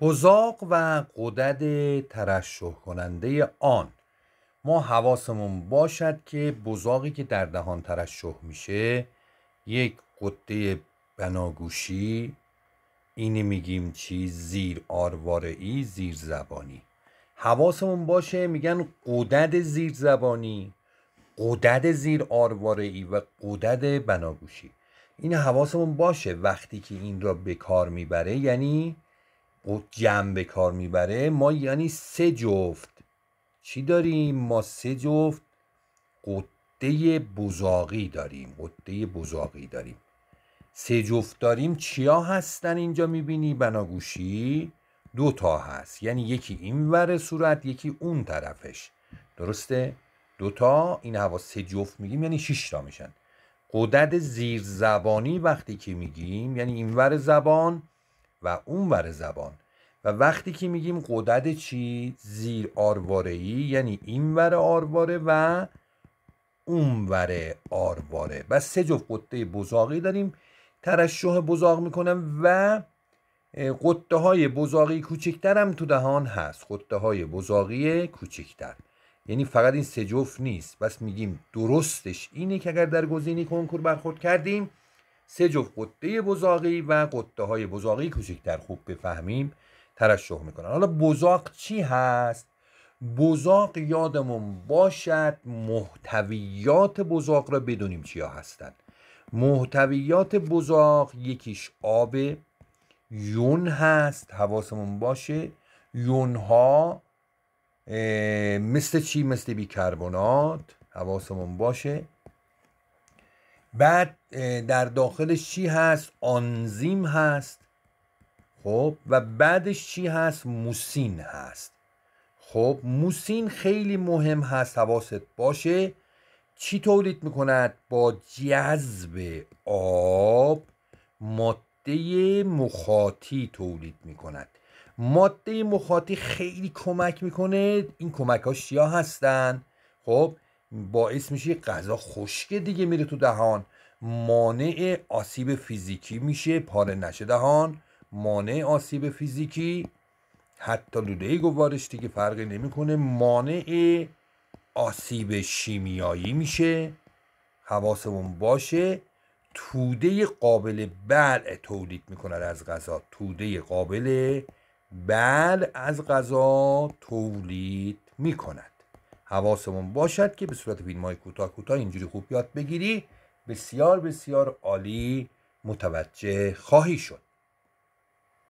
بزاق و قدد ترشح کننده آن ما حواسمون باشد که بزاقی که در دهان ترشح میشه یک قده بناگوشی اینی میگیم چی زیر آروارعی زیر زبانی حواسمون باشه میگن قدد زیر زبانی قدد زیر آروارعی و قدد بناگوشی این حواسمون باشه وقتی که این را به کار میبره یعنی جمع به کار میبره ما یعنی سه جفت چی داریم ما سه جفت قده بزاقی داریم قده بزاقی داریم سه جفت داریم چیا هستن اینجا میبینی بناگوشی دو تا هست یعنی یکی این ور صورت یکی اون طرفش درسته دوتا این هوا سه جفت میگیم یعنی شش تا میشن قدرت زیر زبانی وقتی که میگیم یعنی این ور زبان و اونور زبان و وقتی که میگیم قدد چی زیر آرواره یعنی اینور آرواره و ور آرواره و سه جفت قطه بزاقی داریم ترشوه بزاق میکنم و قده های بزاقی کوچکتر هم تو دهان هست قده های بزاقی کوچکتر یعنی فقط این سه جفت نیست بس میگیم درستش اینه که اگر در گزینه کنکور برخورد کردیم سه جفت قطعه بزاقی و قطعه های بزاقی کوچکتر خوب بفهمیم ترشح میکنن حالا بزاق چی هست بزاق یادمون باشد محتویات بزاق را بدونیم چیا هستند محتویات بزاق یکیش آب یون هست حواسمون باشه یونها ها مثل چی مثل بیکربنات حواسمون باشه بعد در داخلش چی هست آنزیم هست خب و بعدش چی هست موسین هست خب موسین خیلی مهم هست حواست باشه چی تولید میکند با جذب آب ماده مخاطی تولید میکند ماده مخاطی خیلی کمک میکنه این کمک ها چیا هستن خب باعث میشه غذا خشک دیگه میره تو دهان مانع آسیب فیزیکی میشه پاره نشه دهان مانع آسیب فیزیکی حتی لوله گوارش دیگه فرقی نمیکنه مانع آسیب شیمیایی میشه حواسمون باشه توده قابل بلع تولید میکند از غذا توده قابل بلع از غذا تولید میکند حواسمون باشد که به صورت فیلم های کوتاه کوتاه اینجوری خوب یاد بگیری بسیار بسیار عالی متوجه خواهی شد